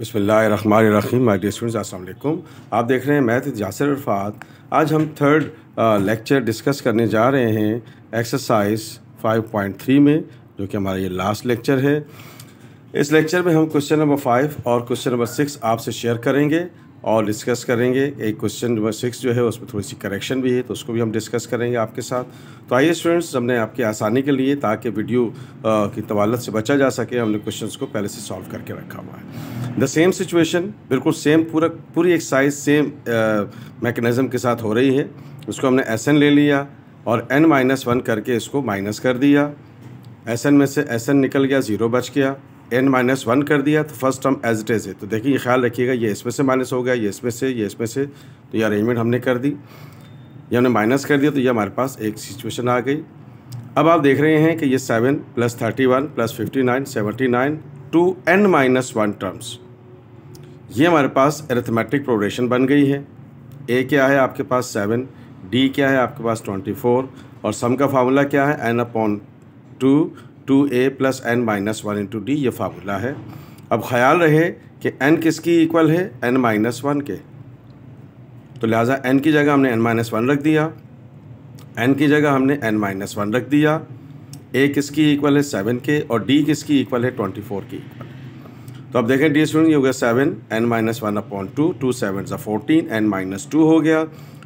बिसमीम my dear students अस्सलाम आप देख रहे हैं मैथ जासर अरफात आज हम थर्ड लेक्चर डिस्कस करने जा रहे हैं एक्सरसाइज 5.3 में जो कि हमारा ये लास्ट लेक्चर है इस लेक्चर में हम क्वेश्चन नंबर फाइव और क्वेश्चन नंबर सिक्स आपसे शेयर करेंगे और डिस्कस करेंगे एक क्वेश्चन नंबर सिक्स जो है उसमें थोड़ी सी करेक्शन भी है तो उसको भी हम डिस्कस करेंगे आपके साथ तो आइए स्टूडेंट्स हमने आपकी आसानी के लिए ताकि वीडियो की तवालत से बचा जा सके हमने क्वेश्चंस को पहले से सॉल्व करके रखा हुआ है द सेम सिचुएशन बिल्कुल सेम पूरा पूरी एक्सरसाइज सेम मैकेनिज़म के साथ हो रही है उसको हमने एस ले लिया और एन माइनस करके इसको माइनस कर दिया एस में से एस निकल गया ज़ीरो बच गया एन माइनस वन कर दिया तो first term as it is है तो देखिए ये ख्याल रखिएगा ये इसमें से माइनस हो गया ये इसमें से ये इसमें से तो ये अरेंजमेंट हमने कर दी ये हमने माइनस कर दिया तो ये हमारे पास एक सिचुएशन आ गई अब आप देख रहे हैं कि ये seven plus thirty one plus fifty nine seventy nine two n minus one terms ये हमारे पास एरिथमेटिक प्रोग्रेशन बन गई है ए क्या है आपके पास सेवन डी क्या है आपके पास ट्वेंटी फोर और सम का फार्मूला क्या है n upon two two a plus n minus one into d ये फार्मूला है अब ख्याल रहे कि एन किसकी इक्वल है एन माइनस वन के तो लिहाजा एन की जगह हमने एन माइनस वन रख दिया एन की जगह हमने एन माइनस वन रख दिया ए किसकी इक्वल है सेवन के और डी किसकी इक्वल है ट्वेंटी फोर की तो अब देखें डी स्टूडेंट ये हो गया seven n minus one upon two two seven सा फोर्टीन एन माइनस टू हो गया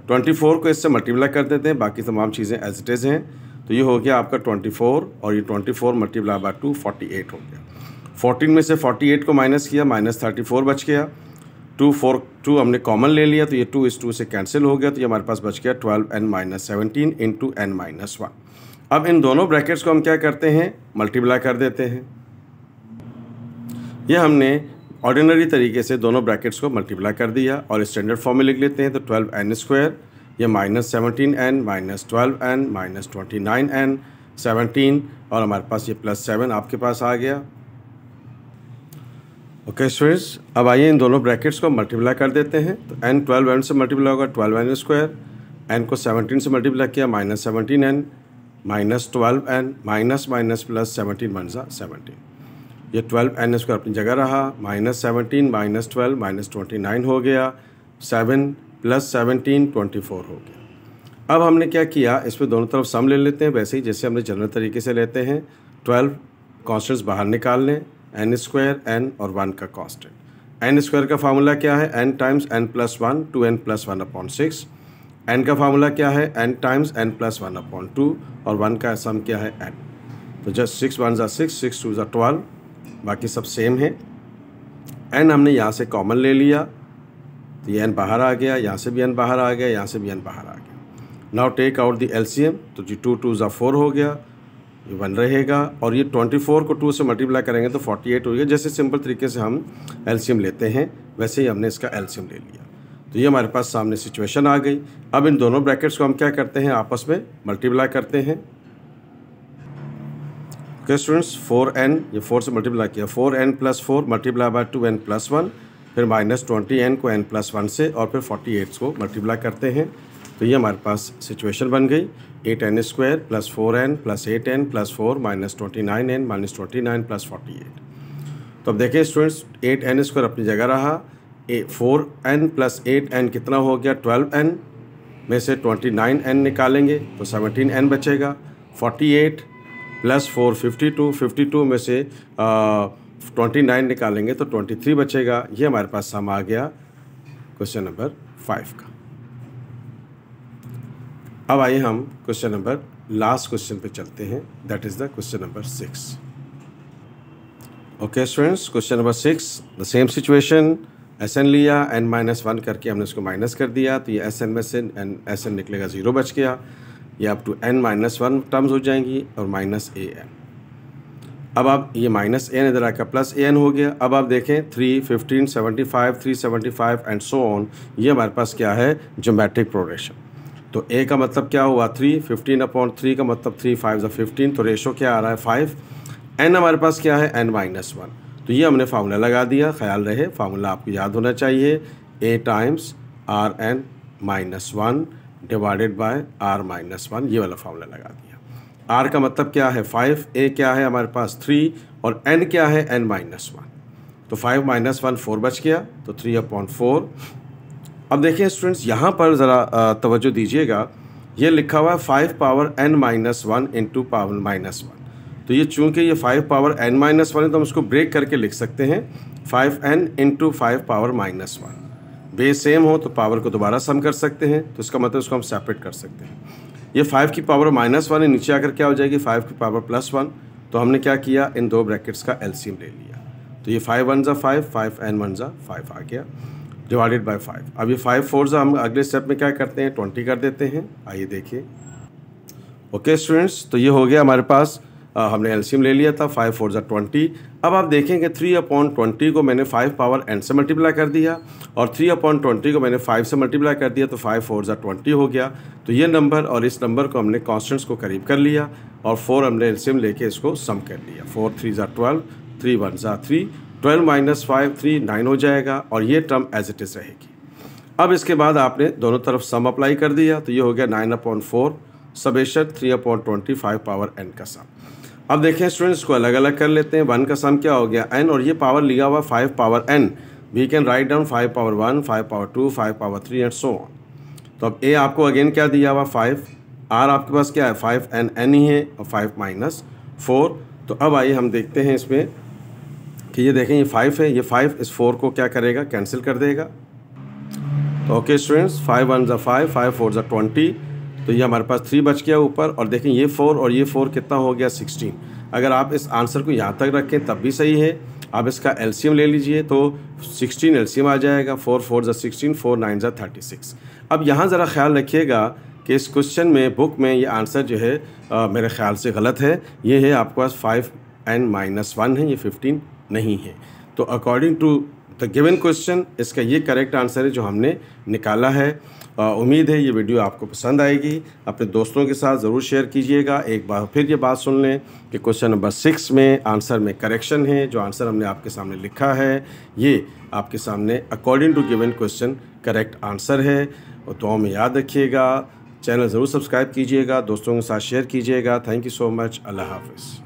ट्वेंटी फोर को इससे मल्टीप्लाई कर देते हैं बाकी तमाम चीज़ें एज इट इज़ हैं तो ये हो गया आपका 24 और ये 24 four multiply by two forty हो गया 14 में से 48 को माइनस किया माइनस थर्टी बच गया टू फोर टू हमने कॉमन ले लिया तो ये टू इस टू से कैंसिल हो गया तो ये हमारे पास बच गया twelve n minus seventeen in two n minus one अब इन दोनों ब्रैकेट्स को हम क्या करते हैं मल्टीप्लाई कर देते हैं यह हमने ऑर्डिनरी तरीके से दोनों ब्रैकेट्स को मल्टीप्लाई कर दिया और स्टैंडर्ड फॉर्म में लिख लेते हैं तो ट्वेल्व एन स्क्वायर ये minus seventeen n minus twelve n minus twenty nine n seventeen और हमारे पास ये प्लस सेवन आपके पास आ गया ओके स्टूडेंट्स अब आइए इन दोनों ब्रैकेट्स को मल्टीप्लाई कर देते हैं तो एन ट्वेल्व एन से मल्टीप्लाई होगा ट्वेल्व एन स्क्वायर एन को सेवनटीन से मल्टीप्लाई किया minus seventeen n minus twelve n minus minus plus seventeen one ज़ा सेवनटीन ये ट्वेल्व एन स्क्वायर अपनी जगह रहा minus seventeen minus twelve minus twenty nine हो गया seven plus seventeen twenty four हो गया अब हमने क्या किया इस पर दोनों तरफ सम ले लेते हैं वैसे ही जैसे हमने जनरल तरीके से लेते हैं ट्वेल्व कॉन्स्टेंट्स बाहर निकाल लें एन स्क्वायर एन और वन का कॉन्स्टेंट एन स्क्वायर का फार्मूला क्या है n times n plus one two n plus one upon six n का फार्मूला क्या है n times n plus one upon two और वन का सम क्या है एन तो जस्ट सिक्स वन ज़ा सिक्स सिक्स टू ज़ा ट्वेल्व बाकी सब सेम है एन हमने यहाँ से कॉमन ले लिया तो ये एन बाहर आ गया यहाँ से भी एन बाहर आ गया यहाँ से भी एन बाहर आ गया now take out the L तो जी टू टू ज़ा फोर हो गया ये वन रहेगा और ये ट्वेंटी फोर को टू से मल्टीप्लाई करेंगे तो फोर्टी एट गया जैसे सिंपल तरीके से हम एल लेते हैं वैसे ही हमने इसका एल ले लिया तो ये हमारे पास सामने सिचुएशन आ गई अब इन दोनों ब्रैकेट्स को हम क्या करते हैं आपस में मल्टीप्लाई करते हैं ओके स्टूडेंट्स फोर एन ये फोर से मल्टीप्लाई किया four n plus four multiply by two n plus one फिर माइनस ट्वेंटी एन को एन प्लस वन से और फिर फोर्टी एट्स को मल्टीप्लाई करते हैं तो ये हमारे पास सिचुएशन बन गई eight n square plus four n plus eight n plus four minus twenty nine n minus twenty nine plus forty eight तो अब देखें स्टूडेंट्स एट एन स्क्वायर अपनी जगह रहा a four n plus eight n कितना हो गया twelve N में से ट्वेंटी नाइन एन निकालेंगे तो सेवनटीन एन बचेगा forty eight plus four fifty two fifty two में से आ, ट्वेंटी नाइन निकालेंगे तो ट्वेंटी थ्री बचेगा ये हमारे पास सम आ गया क्वेश्चन नंबर फाइव का अब आइए हम क्वेश्चन नंबर लास्ट क्वेश्चन पे चलते हैं that is the question number six okay students question number six the same situation S n लिया एन माइनस वन करके हमने इसको माइनस कर दिया तो ये एस एन में से एन एस एन निकलेगा ज़ीरो बच गया ये up to n minus one terms हो जाएंगी और माइनस ए एन अब आप ये माइनस एन इधर आकर प्लस एन हो गया अब आप देखें three fifteen seventy five three seventy five and so on ये हमारे पास क्या है जोमेट्रिक प्रोग्रेशन तो ए का मतलब क्या हुआ थ्री फिफ्टीन अपॉन थ्री का मतलब थ्री फाइव ज़ा फिफ्टीन तो रेशो क्या आ रहा है फाइव एन हमारे पास क्या है एन माइनस वन तो ये हमने फार्मूला लगा दिया ख्याल रहे फार्मूला आपको याद होना चाहिए a times r n minus one divided by r minus one ये वाला फार्मूला लगा दिया आर का मतलब क्या है फाइव ए क्या है हमारे पास थ्री और एन क्या है एन माइनस वन तो फाइव माइनस वन फोर बच गया तो थ्री अपॉन फोर अब देखिए स्टूडेंट्स यहाँ पर ज़रा तवज्जो दीजिएगा ये लिखा हुआ है five power n minus one into power minus one तो ये चूँकि ये five power n minus one है तो हम इसको ब्रेक करके लिख सकते हैं five n into five power minus one base same हो तो पावर को दोबारा सम कर सकते हैं तो इसका मतलब उसको हम सेपरेट कर सकते हैं ये फाइव की पावर माइनस वन नीचे आकर क्या हो जाएगी फाइव की पावर प्लस वन तो हमने क्या किया इन दो ब्रैकेट्स का एलसीएम ले लिया तो ये फाइव वन ज़ा फाइव फाइव एन वन ज़ा फाइव आ गया डिवाइडेड बाई फाइव अब ये फाइव फोर ज़ा हम अगले स्टेप में क्या करते हैं ट्वेंटी कर देते हैं आइए देखिए ओके स्टूडेंट्स तो ये हो गया हमारे पास आ, हमने एलसीएम ले लिया था फाइव फोर जै ट्वेंटी अब आप देखेंगे थ्री अपॉन ट्वेंटी को मैंने फाइव पावर एन से मल्टीप्लाई कर दिया और थ्री अपॉन ट्वेंटी को मैंने फाइव से मल्टीप्लाई कर दिया तो फाइव फोर जै ट्वेंटी हो गया तो ये नंबर और इस नंबर को हमने कॉन्स्टेंट्स को करीब कर लिया और फोर हमने ले लेके इसको सम कर लिया फोर थ्री जै ट्वेल्व थ्री वन जै three twelve minus five three nine हो जाएगा और ये टर्म एज इट इज़ रहेगी अब इसके बाद आपने दोनों तरफ सम अप्लाई कर दिया तो ये हो गया नाइन अपॉन फोर सबेशन three upon twenty five power n का सम अब देखें स्टूडेंट्स को अलग अलग कर लेते हैं वन का सम क्या हो गया एन और ये पावर लिया हुआ five power n we can write down five power one five power two five power three and so तो अब ए आपको अगेन क्या दिया हुआ फाइव आर आपके पास क्या है फाइव एन एन ही है और फाइव माइनस फोर तो अब आइए हम देखते हैं इसमें कि ये देखें ये फाइव है ये फाइव इस फोर को क्या करेगा कैंसिल कर देगा तो ओके स्टूडेंट्स फाइव वन ज़ा फाइव फाइव फोर ज़ा ट्वेंटी तो ये हमारे पास थ्री बच गया ऊपर और देखें ये फोर और ये फोर कितना हो गया सिक्सटीन अगर आप इस आंसर को यहाँ तक रखें तब भी सही है आप इसका एलसीएम ले लीजिए तो 16 एलसीएम आ जाएगा फोर फोर ज़ा सिक्सटीन फोर नाइन ज़ा थर्टी सिक्स अब यहाँ ज़रा ख्याल रखिएगा कि इस क्वेश्चन में बुक में ये आंसर जो है आ, मेरे ख्याल से गलत है ये है आपके पास फाइव एन माइनस वन है ये फिफ्टीन नहीं है तो according to the given question इसका ये करेक्ट आंसर है जो हमने निकाला है उम्मीद है ये वीडियो आपको पसंद आएगी अपने दोस्तों के साथ ज़रूर शेयर कीजिएगा एक बार फिर ये बात सुन लें कि क्वेश्चन नंबर सिक्स में आंसर में करेक्शन है जो आंसर हमने आपके सामने लिखा है ये आपके सामने according to given question correct answer है और तो हमें याद रखिएगा चैनल ज़रूर सब्सक्राइब कीजिएगा दोस्तों के साथ शेयर कीजिएगा थैंक यू सो मच अल्लाह हाफिज़